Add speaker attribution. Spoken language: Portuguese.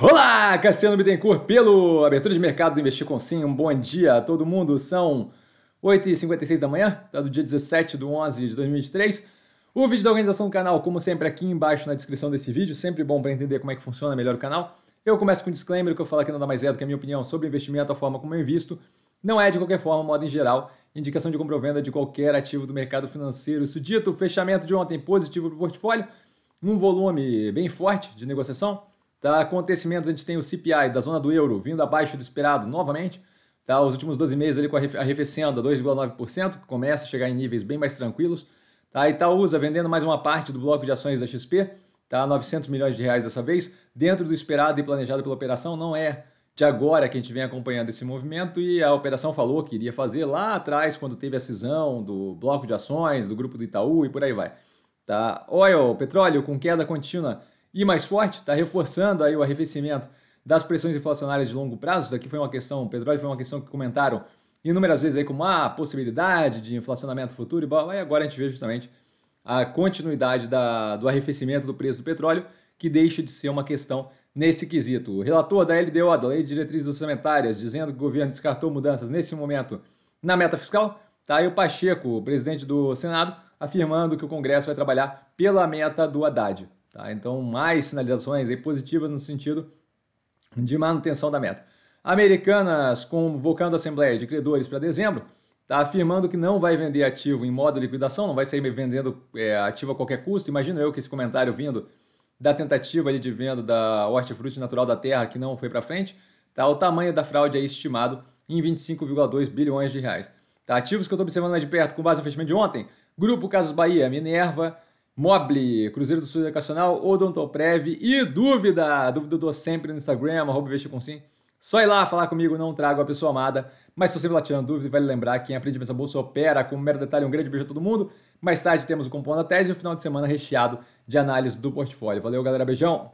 Speaker 1: Olá, Cassiano Bittencourt pelo Abertura de Mercado do Investir com Sim. Um bom dia a todo mundo. São 8h56 da manhã, tá do dia 17 de 11 de 2023. O vídeo da organização do canal, como sempre, aqui embaixo na descrição desse vídeo. Sempre bom para entender como é que funciona melhor o canal. Eu começo com um disclaimer, que eu falo aqui nada mais é do que a minha opinião sobre investimento, a forma como eu invisto. Não é, de qualquer forma, modo em geral, indicação de compra ou venda de qualquer ativo do mercado financeiro. Isso dito, fechamento de ontem positivo para o portfólio, num volume bem forte de negociação Tá? Acontecimentos, a gente tem o CPI da zona do euro vindo abaixo do esperado novamente. Tá? Os últimos 12 meses ali com a arrefecendo a 2,9%, que começa a chegar em níveis bem mais tranquilos. Tá? Itaúsa vendendo mais uma parte do bloco de ações da XP, tá? 900 milhões de reais dessa vez, dentro do esperado e planejado pela operação, não é de agora que a gente vem acompanhando esse movimento e a operação falou que iria fazer lá atrás, quando teve a cisão do bloco de ações, do grupo do Itaú e por aí vai. Tá? Oil, petróleo com queda contínua e mais forte, está reforçando aí o arrefecimento das pressões inflacionárias de longo prazo. Isso aqui foi uma questão, o petróleo foi uma questão que comentaram inúmeras vezes aí como ah, a possibilidade de inflacionamento futuro e blá, blá, e agora a gente vê justamente a continuidade da, do arrefecimento do preço do petróleo, que deixa de ser uma questão nesse quesito. O relator da LDO, da Lei de Diretrizes Orçamentárias, dizendo que o governo descartou mudanças nesse momento na meta fiscal, tá aí o Pacheco, o presidente do Senado, afirmando que o Congresso vai trabalhar pela meta do Haddad. Tá? Então, mais sinalizações aí positivas no sentido de manutenção da meta. Americanas convocando a Assembleia de Credores para dezembro, está afirmando que não vai vender ativo em modo de liquidação, não vai sair vendendo é, ativo a qualquer custo. Imagino eu que esse comentário vindo da tentativa de venda da hortifruti natural da terra que não foi para frente, tá? o tamanho da fraude é estimado em 25,2 bilhões de reais. Tá? Ativos que eu estou observando mais de perto com base no fechamento de ontem, Grupo Casas Bahia, Minerva, Mobile, Cruzeiro do Sul Educacional, Odontoprev e dúvida. Dúvida eu dou sempre no Instagram, arroba Sim. Só ir lá falar comigo, não trago a pessoa amada, mas se você lá tirando dúvida vai vale lembrar que quem aprende mesa bolsa opera com um mero detalhe. Um grande beijo a todo mundo. Mais tarde temos o Compondo a Tese e um final de semana recheado de análise do portfólio. Valeu, galera. Beijão!